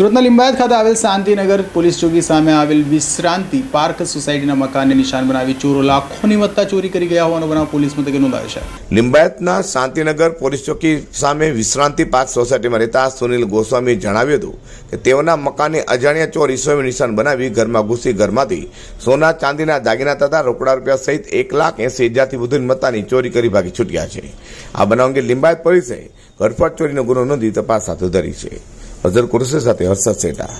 સુરતના લિંબાયત ખાતે આવેલ શાંતિનગર પોલીસ ચોકી સામે આવેલ વિશ્રાંતિ પાર્ક સોસાયટીના મકાનને નિશાન બનાવી ચોરો લાખોની મત્તા ચોરી કરી ગયા હોવાનો બનાવ પોલીસ મથકે નોંધાયો છે લિંબાયતના શાંતિનગર પોલીસ ચોકી સામે વિશ્રાંતિ પાર્ક સોસાયટીમાં રહેતા સુનિલ ગોસ્વામીએ જણાવ્યું હતું કે તેઓના મકાનને અજાણ્યા ચોર ઈસોએ નિશાન બનાવી ઘરમાં ઘૂસી ઘરમાંથી સોના ચાંદીના દાગીના તથા રોકડા રૂપિયા સહિત એક લાખ એંસી હજારથી વધુની મત્તાની ચોરી કરી ભાગી છૂટ્યા છે આ બનાવ અંગે લિંબાયત પોલીસે ઘરફોડ ચોરીનો ગુનો નોંધી તપાસ હાથ ધરી છે அதற்குரு சதயம் சச்சேட்டா